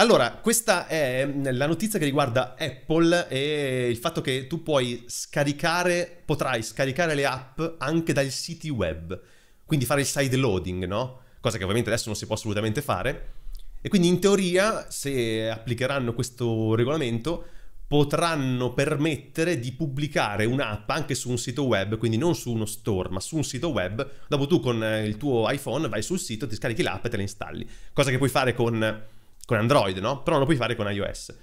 Allora, questa è mm, la notizia che riguarda Apple e il fatto che tu puoi scaricare, potrai scaricare le app anche dal sito web, quindi fare il side loading, no? Cosa che ovviamente adesso non si può assolutamente fare. E quindi in teoria, se applicheranno questo regolamento, potranno permettere di pubblicare un'app anche su un sito web, quindi non su uno store, ma su un sito web. Dopo tu con eh, il tuo iPhone vai sul sito, ti scarichi l'app e te la installi. Cosa che puoi fare con con Android, no? Però non lo puoi fare con iOS.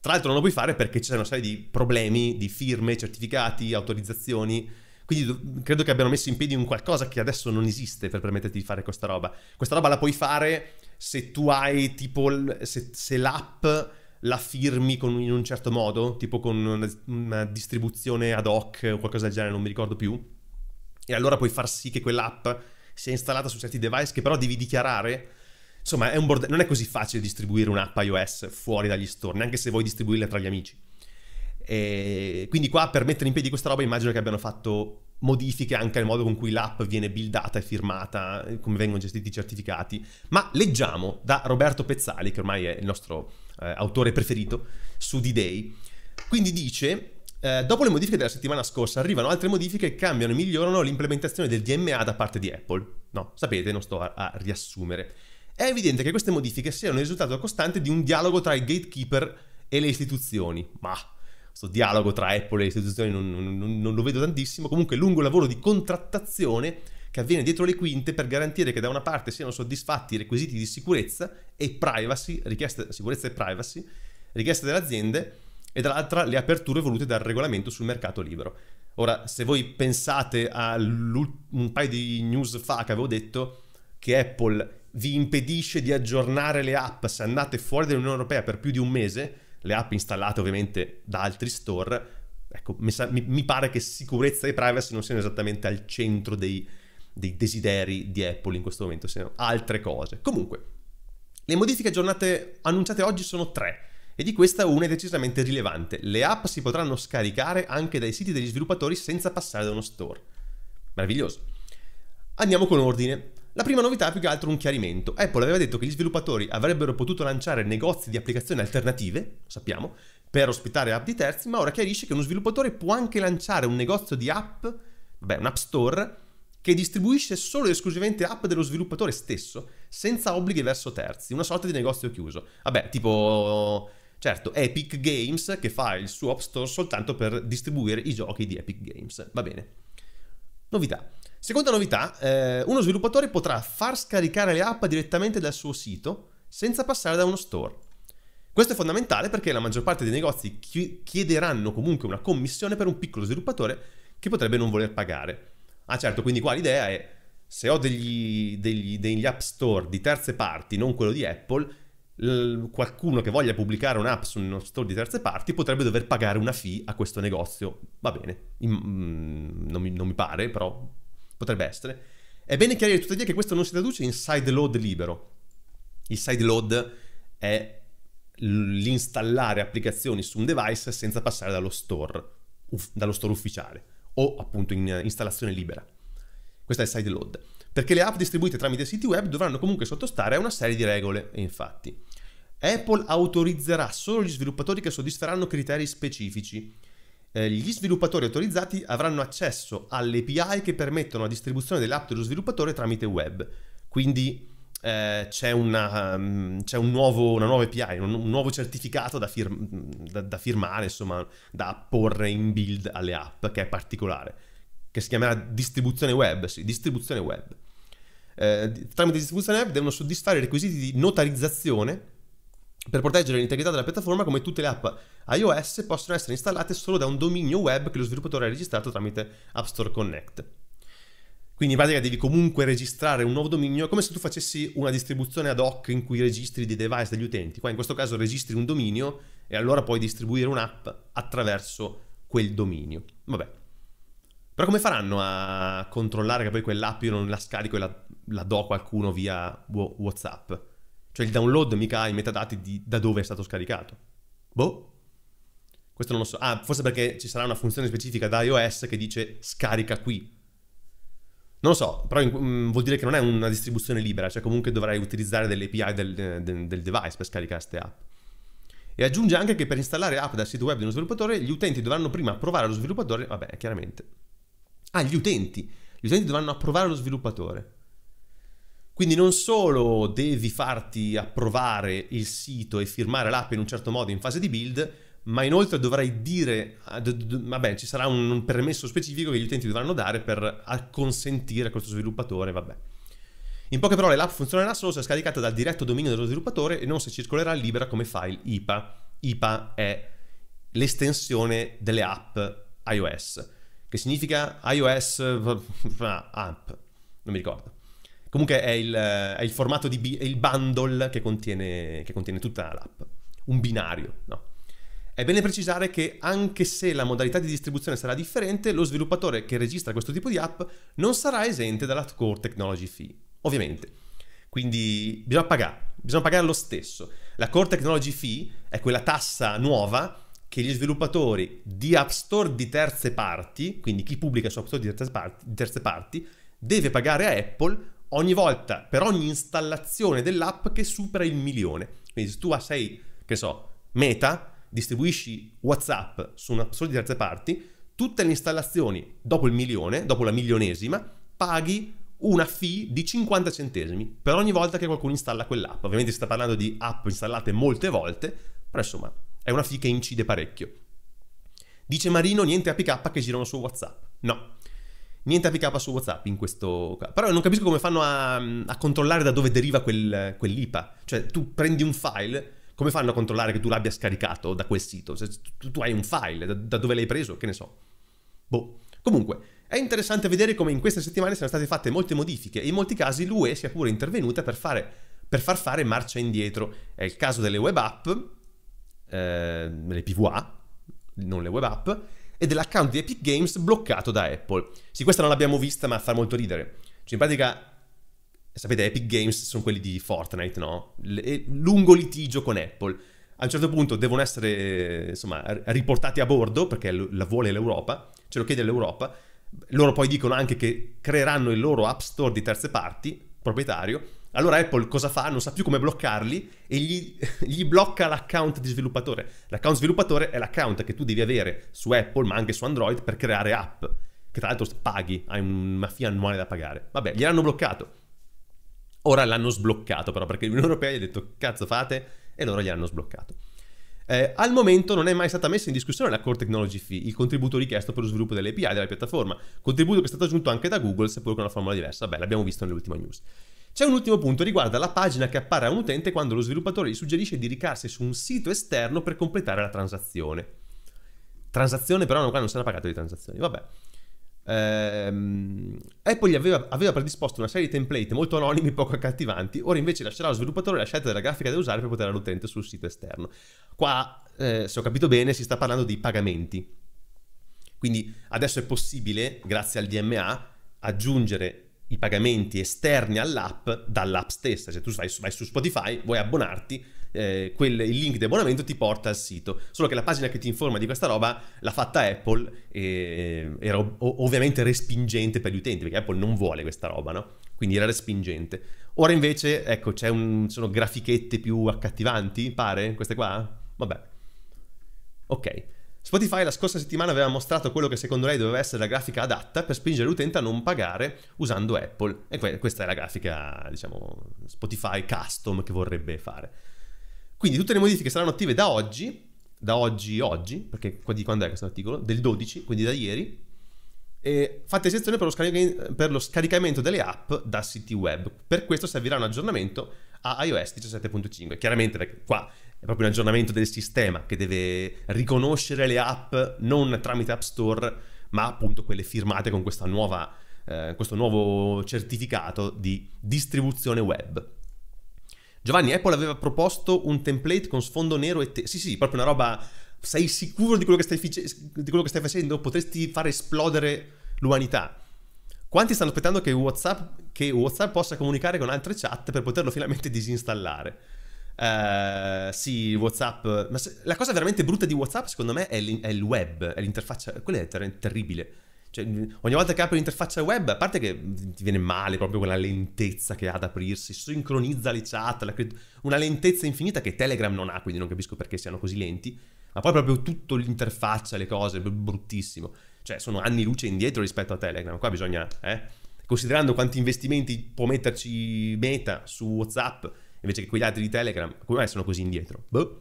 Tra l'altro non lo puoi fare perché c'è una serie di problemi di firme, certificati, autorizzazioni. Quindi credo che abbiano messo in piedi un qualcosa che adesso non esiste per permetterti di fare questa roba. Questa roba la puoi fare se tu hai tipo se, se l'app la firmi con, in un certo modo, tipo con una, una, distribuzione ad hoc o qualcosa del genere, non mi ricordo più. E allora puoi far sì che quell'app sia installata su certi device che però devi dichiarare Insomma, è borde- non è così facile distribuire un'app iOS fuori dagli store, neanche se vuoi distribuirla tra gli amici. E quindi qua per mettere in piedi questa roba immagino che abbiano fatto modifiche anche al modo con cui l'app viene buildata e firmata, eh, come vengono gestiti i certificati. Ma leggiamo da Roberto Pezzali, che ormai è il nostro eh, autore preferito, su D-Day. Quindi dice... Eh, dopo le modifiche della settimana scorsa arrivano altre modifiche che cambiano e migliorano l'implementazione del DMA da parte di Apple. No, sapete, non sto a, a riassumere è evidente che queste modifiche siano il risultato costante di un dialogo tra il gatekeeper e le istituzioni. Ma questo dialogo tra Apple e le istituzioni non, non, non lo vedo tantissimo. Comunque, lungo lavoro di contrattazione che avviene dietro le quinte per garantire che da una parte siano soddisfatti i requisiti di sicurezza e privacy, richieste, sicurezza e privacy, richieste delle aziende, e dall'altra le aperture volute dal regolamento sul mercato libero. Ora, se voi pensate a un paio di news fa che avevo detto che Apple vi impedisce di aggiornare le app se andate fuori dall'Unione Europea per più di un mese, le app installate ovviamente da altri store, ecco, mi, sa- mi, mi pare che sicurezza e privacy non siano esattamente al centro dei, dei desideri di Apple in questo momento, siano altre cose. Comunque, le modifiche aggiornate annunciate oggi sono tre e di questa una è decisamente rilevante. Le app si potranno scaricare anche dai siti degli sviluppatori senza passare da uno store. Meraviglioso. Andiamo con ordine. La prima novità è più che altro un chiarimento. Apple aveva detto che gli sviluppatori avrebbero potuto lanciare negozi di applicazioni alternative, sappiamo, per ospitare app di terzi, ma ora chiarisce che uno sviluppatore può anche lanciare un negozio di app, vabbè, un app store, che distribuisce solo ed esclusivamente app dello sviluppatore stesso, senza obblighi verso terzi, una sorta di negozio chiuso. Vabbè, tipo... Certo, Epic Games che fa il suo App Store soltanto per distribuire i giochi di Epic Games. Va bene. Novità. Seconda novità, eh, uno sviluppatore potrà far scaricare le app direttamente dal suo sito senza passare da uno store. Questo è fondamentale perché la maggior parte dei negozi chiederanno comunque una commissione per un piccolo sviluppatore che potrebbe non voler pagare. Ah certo, quindi qua l'idea è se ho degli, degli, degli app store di terze parti, non quello di Apple, qualcuno che voglia pubblicare un'app su uno store di terze parti potrebbe dover pagare una fee a questo negozio. Va bene, mm, non, mi, non mi pare, però potrebbe essere, è bene chiarire tuttavia che questo non si traduce in side load libero. Il side load è l'installare applicazioni su un device senza passare dallo store, uff, dallo store ufficiale o appunto in installazione libera. Questo è il side load. Perché le app distribuite tramite siti web dovranno comunque sottostare a una serie di regole, e infatti. Apple autorizzerà solo gli sviluppatori che soddisferanno criteri specifici eh, gli sviluppatori autorizzati avranno accesso alle API che permettono la distribuzione dell'app dello sviluppatore tramite web. Quindi eh, c'è, una, mm, c'è un nuovo, una nuova API, un, un nuovo certificato da, fir- da, da, firmare, insomma, da apporre in build alle app, che è particolare, che si chiamerà distribuzione web, sì, distribuzione web. Eh, tramite distribuzione web devono soddisfare i requisiti di notarizzazione per proteggere l'integrità della piattaforma, come tutte le app iOS possono essere installate solo da un dominio web che lo sviluppatore ha registrato tramite App Store Connect. Quindi in pratica devi comunque registrare un nuovo dominio come se tu facessi una distribuzione ad hoc in cui registri dei device degli utenti. Qua in questo caso registri un dominio e allora puoi distribuire un'app attraverso quel dominio. Vabbè. Però come faranno a controllare che poi quell'app io non la scarico e la, la do a qualcuno via WhatsApp? Cioè il download mica ha i metadati di, da dove è stato scaricato. Boh. Questo non lo so. Ah, forse perché ci sarà una funzione specifica da iOS che dice scarica qui. Non lo so, però in, mm, vuol dire che non è una distribuzione libera, cioè comunque dovrai utilizzare delle API del, del, del device per scaricare queste app. E aggiunge anche che per installare app dal sito web di uno sviluppatore, gli utenti dovranno prima approvare lo sviluppatore. Vabbè, chiaramente. Ah, gli utenti. Gli utenti dovranno approvare lo sviluppatore. Quindi non solo devi farti approvare il sito e firmare l'app in un certo modo in fase di build, ma inoltre dovrai dire, ah, vabbè, ci sarà un permesso specifico che gli utenti dovranno dare per consentire a questo sviluppatore, vabbè. In poche parole, l'app funzionerà solo se scaricata dal diretto dominio dello sviluppatore e non se circolerà libera come file IPA. IPA è l'estensione delle app iOS, che significa iOS ah, app, non mi ricordo. Comunque è il, è il formato di bi- il bundle che contiene, che contiene tutta l'app. Un binario, no? È bene precisare che anche se la modalità di distribuzione sarà differente, lo sviluppatore che registra questo tipo di app non sarà esente dalla Core Technology Fee, ovviamente. Quindi bisogna pagare, bisogna pagare lo stesso. La Core Technology Fee è quella tassa nuova che gli sviluppatori di App Store di terze parti, quindi chi pubblica su App Store di terze parti, di terze parti deve pagare a Apple ogni volta per ogni installazione dell'app che supera il milione. Quindi se tu sei, che so, meta, distribuisci WhatsApp su una sola di terze parti, tutte le installazioni dopo il milione, dopo la milionesima, paghi una fee di 50 centesimi per ogni volta che qualcuno installa quell'app. Ovviamente si sta parlando di app installate molte volte, però insomma è una fee che incide parecchio. Dice Marino niente APK che girano su WhatsApp. No, Niente APK su WhatsApp in questo caso. Però non capisco come fanno a, a controllare da dove deriva quel, quell'IPA. Cioè, tu prendi un file, come fanno a controllare che tu l'abbia scaricato da quel sito? Cioè, tu, tu, hai un file, da, da dove l'hai preso? Che ne so. Boh. Comunque, è interessante vedere come in queste settimane siano state fatte molte modifiche e in molti casi l'UE sia pure intervenuta per, fare, per far fare marcia indietro. È il caso delle web app, eh, le PVA, non le web app, e dell'account di Epic Games bloccato da Apple. Sì, questa non l'abbiamo vista, ma fa molto ridere. Cioè, in pratica, sapete, Epic Games sono quelli di Fortnite, no? L- lungo litigio con Apple. A un certo punto devono essere, insomma, riportati a bordo, perché la vuole l'Europa, ce lo chiede l'Europa. Loro poi dicono anche che creeranno il loro App Store di terze parti, proprietario, allora Apple cosa fa? Non sa più come bloccarli e gli, gli blocca l'account di sviluppatore. L'account sviluppatore è l'account che tu devi avere su Apple ma anche su Android per creare app, che tra l'altro paghi, hai una fia annuale da pagare. Vabbè, gliel'hanno bloccato. Ora l'hanno sbloccato però perché l'Unione Europea gli ha detto cazzo fate e loro gliel'hanno sbloccato. Eh, al momento non è mai stata messa in discussione la Core Technology Fee, il contributo richiesto per lo sviluppo delle API della piattaforma, contributo che è stato aggiunto anche da Google, seppur con una formula diversa, beh l'abbiamo visto nell'ultima news. C'è un ultimo punto, riguarda la pagina che appare a un utente quando lo sviluppatore gli suggerisce di recarsi su un sito esterno per completare la transazione. Transazione però qua non sarà pagato di transazioni, vabbè. Ehm, Apple aveva, aveva, predisposto una serie di template molto anonimi, poco accattivanti, ora invece lascerà allo sviluppatore la scelta della grafica da usare per poter all'utente sul sito esterno. Qua, eh, se ho capito bene, si sta parlando di pagamenti. Quindi adesso è possibile, grazie al DMA, aggiungere i pagamenti esterni all'app dall'app stessa. Cioè tu vai su, vai su Spotify, vuoi abbonarti, eh, quel, il link di abbonamento ti porta al sito. Solo che la pagina che ti informa di questa roba l'ha fatta Apple e eh, era ov- ovviamente respingente per gli utenti, perché Apple non vuole questa roba, no? Quindi era respingente. Ora invece, ecco, c'è un, sono grafichette più accattivanti, pare, queste qua? Vabbè. Ok. Spotify la scorsa settimana aveva mostrato quello che secondo lei doveva essere la grafica adatta per spingere l'utente a non pagare usando Apple. E questa è la grafica, diciamo, Spotify custom che vorrebbe fare. Quindi tutte le modifiche saranno attive da oggi, da oggi oggi, perché di quando è questo articolo? Del 12, quindi da ieri. E fate eccezione per lo, scaric- per lo scaricamento delle app da siti web. Per questo servirà un aggiornamento a iOS 17.5. Chiaramente, perché qua è proprio un aggiornamento del sistema che deve riconoscere le app non tramite App Store, ma appunto quelle firmate con nuova, eh, questo nuovo certificato di distribuzione web. Giovanni, Apple aveva proposto un template con sfondo nero e te- Sì, sì, proprio una roba... Sei sicuro di quello che stai, fice- di quello che stai facendo? Potresti far esplodere l'umanità. Quanti stanno aspettando che WhatsApp, che WhatsApp, possa comunicare con altre chat per poterlo finalmente disinstallare? Uh, sì, WhatsApp. Ma se, la cosa veramente brutta di WhatsApp, secondo me, è, è il web, è l'interfaccia. Quella è ter- terribile. Cioè, ogni volta che apri l'interfaccia web, a parte che ti viene male proprio quella lentezza che ha ad aprirsi, sincronizza le chat, la, una lentezza infinita che Telegram non ha, quindi non capisco perché siano così lenti. Ma poi proprio tutto l'interfaccia, le cose, bruttissimo. Cioè, sono anni luce indietro rispetto a Telegram. Qua bisogna, eh? Considerando quanti investimenti può metterci Meta su WhatsApp invece che quegli altri di Telegram, come mai sono così indietro? Boh.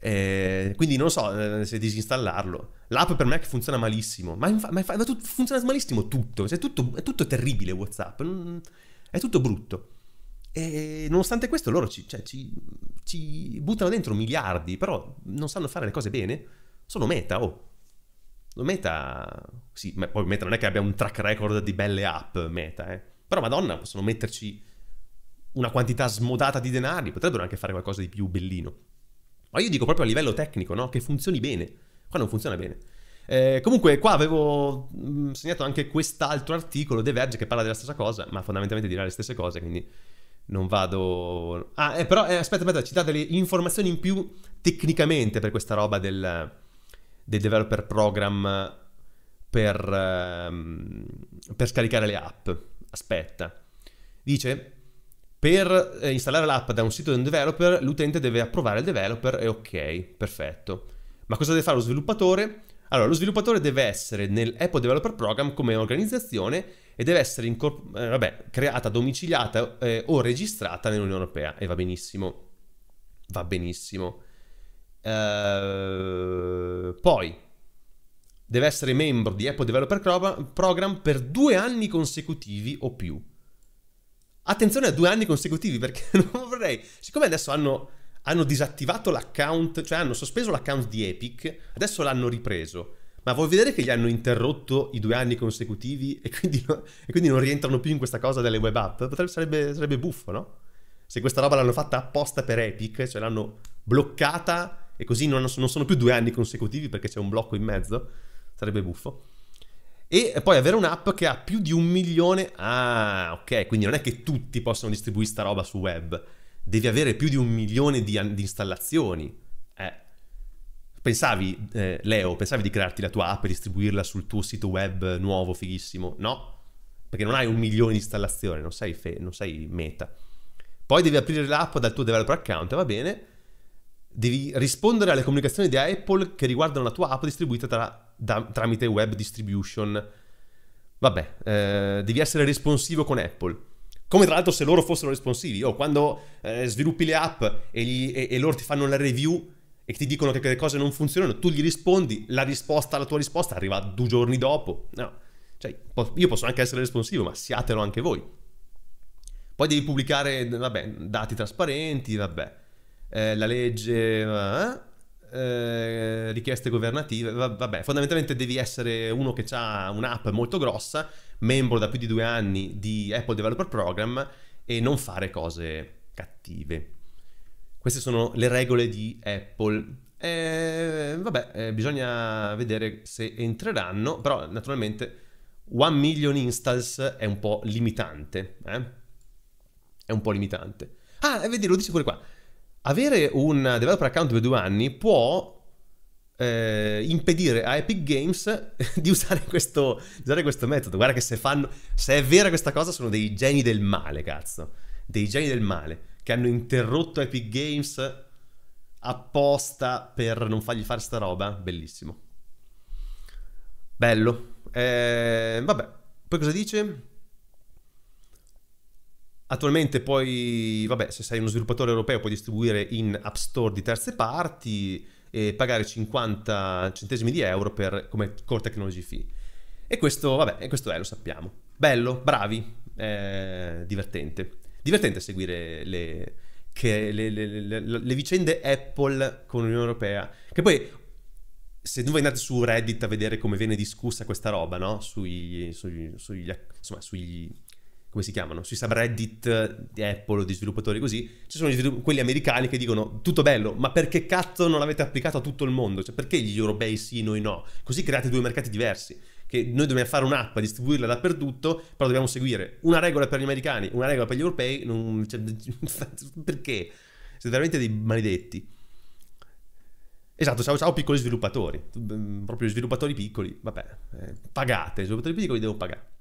Eh, quindi non so eh, se disinstallarlo. L'app per Mac funziona malissimo, ma, infa- ma, infa- ma tut- funziona malissimo tutto. Cioè, tutto. È tutto terribile WhatsApp, è tutto brutto. E nonostante questo loro ci, cioè, ci, ci, buttano dentro miliardi, però non sanno fare le cose bene. Sono meta, oh. Meta, sì, ma poi Meta non è che abbia un track record di belle app, Meta, eh. Però Madonna, possono metterci una quantità smodata di denari, potrebbero anche fare qualcosa di più bellino. Ma io dico proprio a livello tecnico, no? Che funzioni bene. Qua non funziona bene. Eh, comunque, qua avevo mm, segnato anche quest'altro articolo, The Verge, che parla della stessa cosa, ma fondamentalmente dirà le stesse cose, quindi non vado... Ah, eh, però, eh, aspetta, aspetta, citate le informazioni in più tecnicamente per questa roba del, del developer program per, ehm, per scaricare le app. Aspetta. Dice, per eh, installare l'app da un sito di un developer, l'utente deve approvare il developer e ok, perfetto. Ma cosa deve fare lo sviluppatore? Allora, lo sviluppatore deve essere nel Apple Developer Program come organizzazione e deve essere incorpor- eh, vabbè, creata, domiciliata eh, o registrata nell'Unione Europea. E va benissimo. Va benissimo. Uh, poi deve essere membro di Apple Developer Program per due anni consecutivi o più. Attenzione a due anni consecutivi perché non vorrei... Siccome adesso hanno, hanno disattivato l'account, cioè hanno sospeso l'account di Epic, adesso l'hanno ripreso. Ma vuoi vedere che gli hanno interrotto i due anni consecutivi e quindi, e quindi non rientrano più in questa cosa delle web app? Potrebbe, sarebbe, sarebbe buffo, no? Se questa roba l'hanno fatta apposta per Epic, cioè l'hanno bloccata e così non, non sono più due anni consecutivi perché c'è un blocco in mezzo, sarebbe buffo e poi avere un'app che ha più di un milione... Ah, ok, quindi non è che tutti possono distribuire sta roba su web, devi avere più di un milione di, di installazioni. Eh. Pensavi, eh, Leo, pensavi di crearti la tua app e distribuirla sul tuo sito web nuovo, fighissimo? No, perché non hai un milione di installazioni, non sei, fe- non sei meta. Poi devi aprire l'app dal tuo developer account, va bene, devi rispondere alle comunicazioni di Apple che riguardano la tua app distribuita tra, da, tramite web distribution. Vabbè, eh, devi essere responsivo con Apple. Come tra l'altro se loro fossero responsivi, o oh, quando eh, sviluppi le app e, gli, e, e, loro ti fanno la review e ti dicono che le cose non funzionano, tu gli rispondi, la risposta alla tua risposta arriva due giorni dopo. No, cioè, io posso anche essere responsivo, ma siatelo anche voi. Poi devi pubblicare, vabbè, dati trasparenti, vabbè eh, la legge, eh, eh richieste governative, vabbè, fondamentalmente devi essere uno che ha un'app molto grossa, membro da più di due anni di Apple Developer Program e non fare cose cattive. Queste sono le regole di Apple. Eh, vabbè, eh, bisogna vedere se entreranno, però naturalmente 1 million installs è un po' limitante. Eh? È un po' limitante. Ah, e vedi, lo dice pure qua avere un developer account per due anni può eh, impedire a Epic Games di usare, questo, di usare questo, metodo. Guarda che se fanno, se è vera questa cosa, sono dei geni del male, cazzo. Dei geni del male che hanno interrotto Epic Games apposta per non fargli fare sta roba. Bellissimo. Bello. Eh, vabbè, poi cosa dice? Attualmente poi, vabbè, se sei uno sviluppatore europeo puoi distribuire in app store di terze parti e pagare 50 centesimi di euro per, come core technology fee. E questo, vabbè, e questo è, lo sappiamo. Bello, bravi, eh, divertente. Divertente seguire le, le, le, le, vicende Apple con l'Unione Europea. Che poi, se voi andate su Reddit a vedere come viene discussa questa roba, no? Sui, sui, sugli, insomma, sugli come si chiamano, sui subreddit di Apple o di sviluppatori così, ci sono svilupp- quelli americani che dicono tutto bello, ma perché cazzo non l'avete applicato a tutto il mondo? Cioè perché gli europei sì, noi no? Così create due mercati diversi, che noi dobbiamo fare un'app, distribuirla dappertutto, però dobbiamo seguire una regola per gli americani, una regola per gli europei, non... cioè, perché? Siete veramente dei maledetti. Esatto, ciao ciao piccoli sviluppatori, proprio sviluppatori piccoli, vabbè, eh, pagate, sviluppatori piccoli devo pagare.